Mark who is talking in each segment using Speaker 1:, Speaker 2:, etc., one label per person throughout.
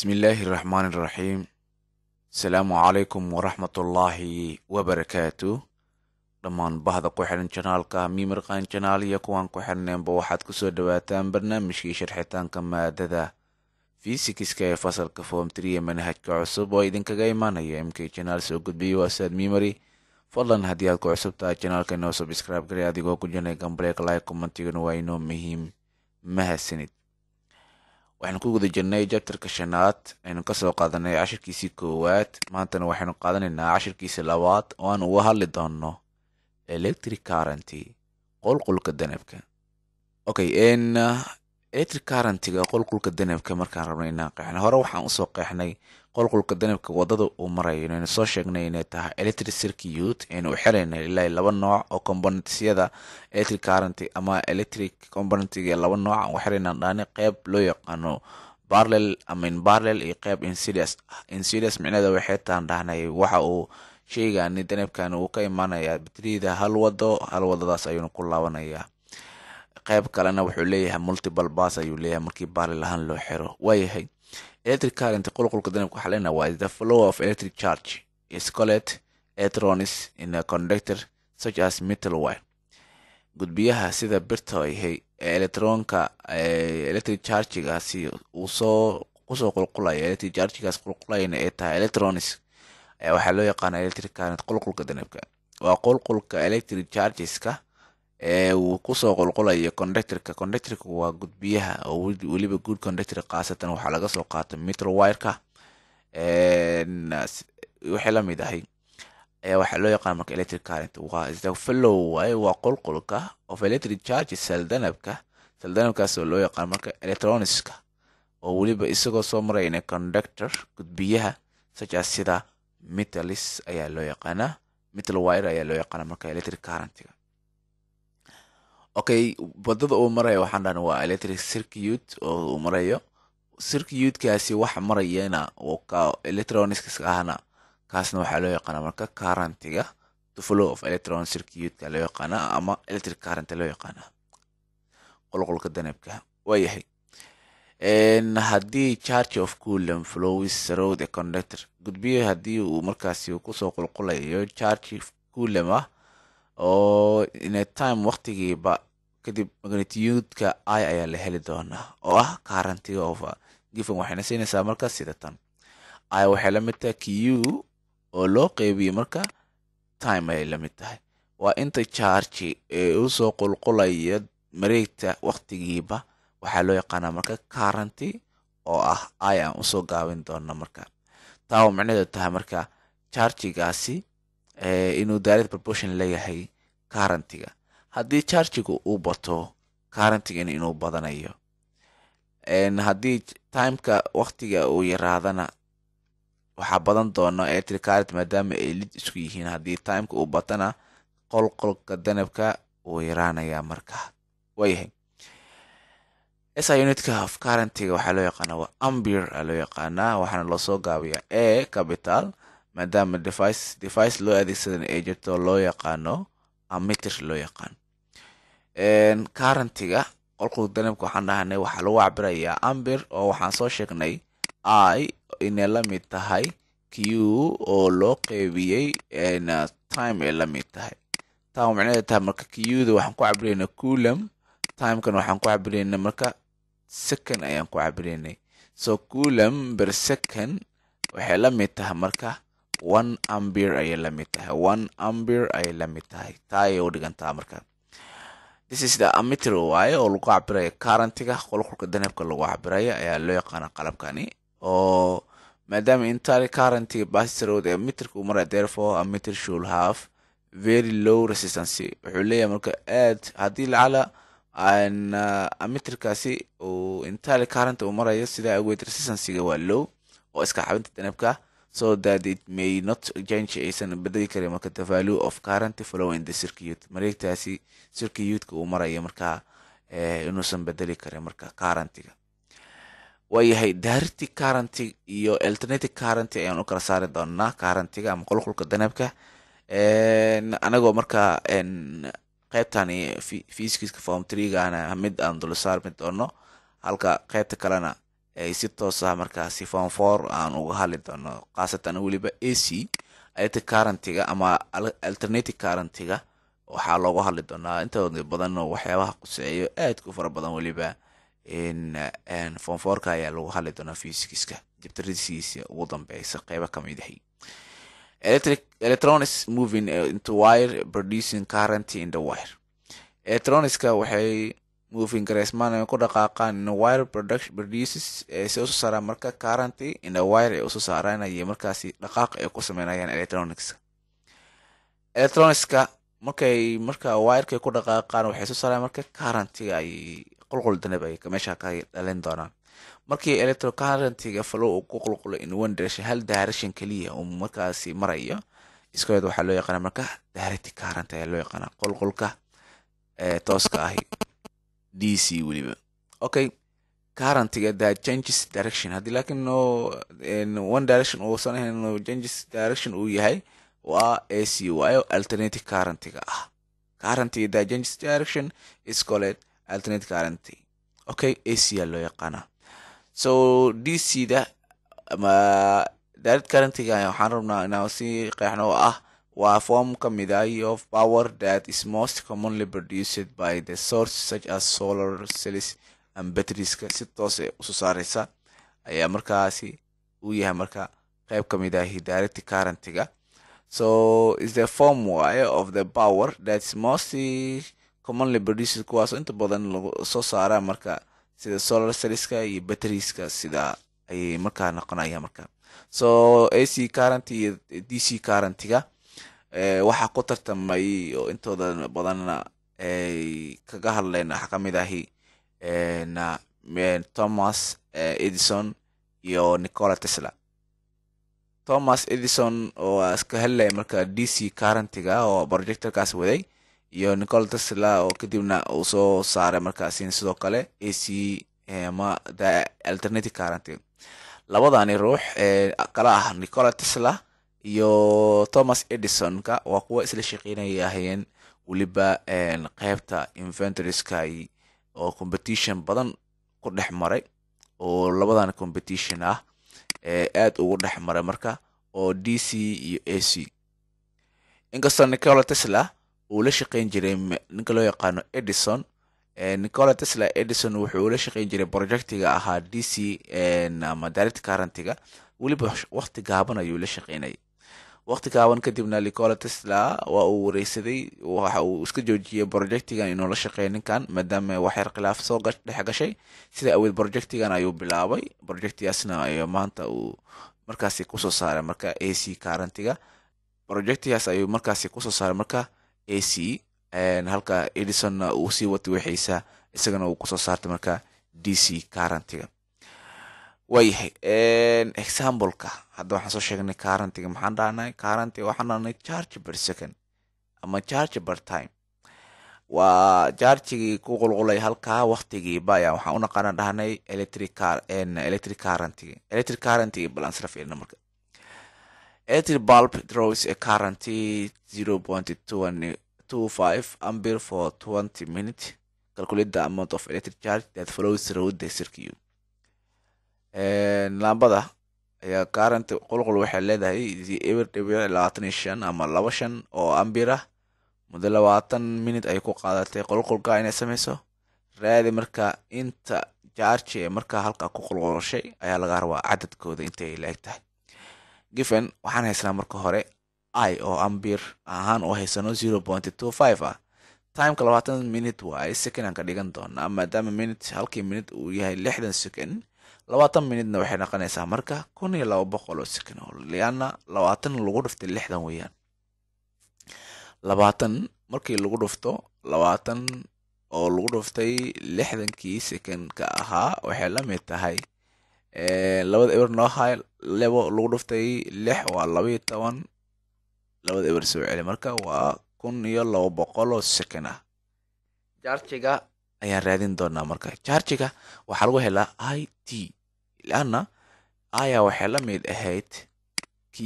Speaker 1: bismi illaahi raxmaan iraxiim asalaamu calaykum waraxmatullaahi wabarakaatu dhammaan bahda ku xidhan janaalka miimirqaan janaal iyo kuwaan ku xidhneenba waxaad ku soo dhowaataan barnaamijkii sharxitaanka maadada fisikiska ee fasalka foomtri ee manhajka cusub oo idinkaga imaanaya m k janaal soo gudbiya waa saad miimari fadlan haddii aad ku cusubtaha janaalka inoo subscribe gare adigoo gujanay gambaleyg lai kumantiguna waa inoo muhiim mahadsanid waxaynu ku guda jirnay jabtarka shanaad aynu ka soo qaadanay cashirkiisii koowaad maantana waxaynu qaadanaynaa cashirkiisii labaad oo aan uga hadli doonno electric currenty qulqulka danabka okay electric karantiga qolqulka danabka markaan rabnay inaan qeexnay hore waxaan usoo qeexnay qolqulka danabka wadada uu marayo inaynu soo sheegnay inay tahay electric circuit aynu u xiraynay ilaa laba nooc oo componentsiyada electric current ama electric componentiga laba nooc aan u xiraynaan dhaani qeyb loo yaqaano parallel ama inparallel iyo qeyb insidious ah insidious micnaheeda waxay taan dhahnay waxa uu sheegaani danabkan uu ka imaanayaa batriyada hal wado hal wadadaas ayuuna ku laabanayaa qayb kalena wuxuu leeyahay multiple bas ayuu leeyahay markii baali lahaan loo xiro waayahay electric current qulqulka danibka waxaa waa the flow of electric charge iscolet electrons in a conductor such as metal wire gudbiyaha sida birtoyahay ee electronka eh, electric chargigaasi uu soo kusoo qulqulaya electric chargigaas qulqulayna ee tahay electrons waxaa loo yaqaana electric current qulqulka danibka waa qulqulka electric chargeska ee uu kusoo qolqolayo kondectorka kondectorka waa gudbiyaha oo weliba good conductor khaasatan waxaa laga soo qaata mitrwireka waxay lamid ahay waxaa loo yaqaan marka electric current waa isdafellow waaye waa qolqolka of electric charge saldanabka saldanabkaas loo yaqaan marka electronicska oo weliba isagoo soo marayna conductor gudbiyaha sajaa sida mitalis ayaa loo yaqaanaa mitlewire ayaa loo yaqaana marka electric currentga okay wadada uu marayo waxaan dhan waa electric circuit oo uu marayo circuitkaasi wax marayana electronicska kaasna waxaa loo yaqaana marka currentiga the flow of electron circuitka loo yaqaana ama electric current loo yaqaana qolqolka danabka waayahay haddii charge of coulomb flows surround a conductor gudbiye haddii uu markaasi kusoo qulqulayo charge coulomb ah oo time waqtigiiba kadib magnitiyuudka i ayaa la heli doonaa oo ah karantiga over uh, given waxayna siinaysaa marka sida tan i waxay la mid tahay q oo loo qeybiyo marka time ayay la mid tahay waa inta jargi ee usoo soo qulqulaya mareegta waqtigiiba waxaa loo yaqaanaa marka karanti oo ah i aan usoo gaabin doona marka taa wa macnaheedu tahay marka jarjigaasi inuu daarid proportion leeyahay karantiga haddii chargiga uu bato karantigan inuu badanayo haddii timeka waktiga uu yaraadana waxaa badan doono electricarit maadaama ay lid isku yihiin haddii timeka uu batana qolqolka danabka uu yaraanayaa markaa waayahay si unitka of karantiga waxaa loo yaqaanaa waa ambir loo yaqaanaa waxaana loosoo gaabiyaa e capital maadaama device device loo adeegsadan ay jirto loo yaqaano amiter loo yaqaano currentyga qolku danabka waxaan dhahnay waxaa lagu cabirayaa ambir oo waxaan soo sheegnay i inay la mid tahay q oo loo qeybiyey time ay la mid tahay tan macnaheed tahay marka qda waxaan ku cabiraynaa culam timekana waxaan ku cabiraynaa marka second ayaan ku cabiraynay so culam ber second waxay la mid tahay marka one ambir ayay la mid tahay one ambir ayay la tahay taa ayay u dhigantaa marka this is the amitr waaye oo lagu cabiraya karantiga qolqolka danabka lagu cabiraya ayaa loo yaqaana qalabkani oo maadaama entire currenty bastrod ee mitrku mara therefore amitr should have very low resistancy wuxuu leeyahay marka aad haddii lacala amitrkaasi uh, uu entire currenty uu marayo sidaa aweed resistancyga waa low oo iska xabinta danabka so that it may not change aysan bedeli karin marka the value of current following the circuit mareegtaasi circuitka uu maraya markaa eh, inuusan bedeli karin marka currentiga waayahay directive currenty iyo alternative currenty ayaan u kala saari doonaa currentyga ama qulqulka danabka eh, anagoo marka qeybtani fiiskiiska form treegana mid aan dulsaarmi doono halka qeybta kalena ay si toos ah markaasi foonfoor aan uga hadli doono khaasatan weliba a c ayta karantiga ama alternative karantiga waxaa looga hadli doonaa intooda badan waxyaabaha quseeyo aadku fara badan weliba foonfoorka ayaa lagu hadli doonaa fysikiska jibtarisiisa ugu dambeysa qeybo kamidahi electronics moving eh, into wire producing current in the wire electronicska waxay moving Griezmann ay eh, ku dhaqaaqaan in wire production produces ay eh, soo saara marka currently in wire eh, ay soo saaraan ay markaasi dhaqaaq ay ku sameynayaan electronics electronicska markay marka wire ku dhaqaaqaan waxay soo saaraan marka currently ay qulqul danab ay meesha ka dhalin doonaan markii electrocurrentga falow uu ku qulqulo in one direction hal direction kaliya uu markaasi marayo iskoed waxaa loo yaqaana marka direct current ayaa loo yaqaana qulqulka ee ahi d c weliba okay currentiga da changes direction haddii laakiin no eh, one direction uusan ahayn no changes direction uu yahay waa a c waayo alternative currentiga ah currenty da changes direction is called alternative currenty okay a c aa loo yaqaana so d c da ama direct currentiga waxaan rabnaa inaan si qeexno oo ah waa form ka mid ah of power that is most commonly produced by the source such as solar cells and batterieska si toose eh, usoo saareysa ayaa markaasi uu yahay marka qeyb ka mid ah directy currentiga so is the form waaye of the power that is most commonly produced kuwaasoo inta badan lagu soo saara marka sida solar celleska iyo batterieska sida ayay markaa noqonaya marka so ac current iyo d c currentiga Eh, waxaa ku tartamay oo intooda badanna ay eh, kaga hadleen waxaa kamid ahi eh, thomas edison iyo nicola tesla thomas edison oo iska hadlaya marka d c currentiga oo projectorkaas waday iyo nicola tesla oo kadibna uu soo saaray markaasina sidoo kale a c ma alternative currentig labadani ruux kala ah nicola tesla iyo thomas edisonka waa kuwa isla shaqeynayahayeen weliba qeybta inventory-sky oo competition badan ku dhex maray oo labadan competition ah aad ugu dhex maray marka oo d c iyo a c inkastoo nicola tesla uu la shaqeyn jiray ninka loo yaqaano edison nicola tesla edison wuxuu ula shaqeyn jiray projectiga ahaa d c ama direct currentiga weliba wakti gaaban ayuu la shaqeynayay waqti kaaban kadibna licola tesla waa uu wareysaday waxa uu iska joojiyey brojectigan inuu la shaqeeya ninkan maadaama waxyar khilaaf soo dhex gashay sida aweed brojectigan ayuu bilaabay projectigaasna ayo maanta uu markaasi kusoo saaray marka a c karantiga projectigaas ayuu markaasi kusoo saaray marka a c halka edisonna uu sii watay waxaysa isagana uu kusoo saartay marka d c karantiga waayahay exampleka hadda waxaan soo sheegnay currentyga maxaan dhahnay currenty waxaan dhahnay charge second ama charge time waa jaarjigii ku qulqulay halkaa waktigiiba ayaa waxaan u dhahnay electric electric currenty electric currenty balan fiirina marka electric bulb draws a currenty zero point two five ampere for twenty minutes calculate the amount of electric charge that flows through the circuit lambada ayaa karanty qolqol waxay leedahay eber dhibic labaatan iyo shan ama laba shan oo ambir ah muddo labaatan minut ay ku qaadatay qolqolka inay sameyso raadi marka inta jaarji ee markaa halka ku qulqulshay ayaa laga rabaa cadadkooda intay la-eg tahay given waxaan haysanaa marka hore i oo ambir ahaan oo haysano zero pointy two five ah timeka labaatan minute waa ay second dhigan doonaa maadaama minut halkii minut uu yahay lixdan second labaatan minidna waxay noqonaysaa marka kun iyo laba boqol oo sakin liana labaatan lagu dhuftay lixdan weeyaan labaatan markii lagu dhufto labaatan oo lagu dhuftay lixdankii sekanka ahaa waxay la mid tahay eh, labada eber noo hay lagu dhuftay lix waa labaiyo toban labada eber soo celi marka waa kun iyo laba boqol oo sakin ah jaarjiga ayaan raadin doonaa marka charjiga waxaa lagu helaa i t leanna aya waxay la mid ahayd q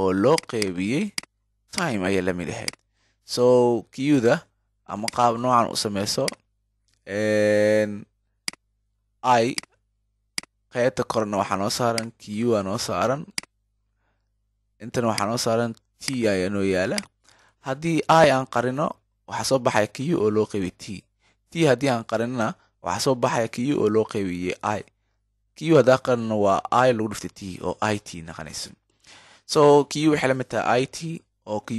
Speaker 1: oo loo qeybiyey time ayay la mid ahayd so qda ama qaab noocan u samayso i qaybta korena waxaa noo saaran q aa noo saaran intana waxaa noo saaran t ayaa noo yaala haddii i aan qarino waxaa soo baxaya q oo loo qeybiy t t haddii aan qaranina waxaa soo baxaya q oo loo qeybiyey i q haddaan qaranina waa i lagu dhiftay t oo i t naqanayso so q waxay la mid tahay i t oo q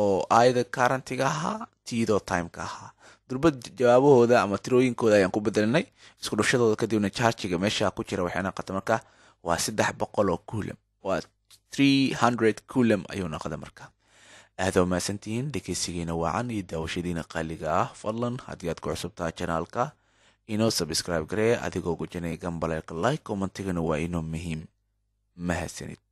Speaker 1: oo ida currentyga ahaa tdo timeka ahaa durba jawaabahooda ama tirooyinkooda ayaan ku bedelnay isku dhushadooda kadibna jarjiga meesha ku jira waxay noqota markaa waa saddex boqol oo kulam waa three hundred kulam ayuu noqda marka aadoo mahadsantihiin dhegeysigiina waacan iyo daawashadiina qaaliga ah fadlan haddii aad ku cusubtaa janaalka inoo sabscribe garee adigoo gujinay gambaleyka like commentigana waa inoo muhiim mahadsanid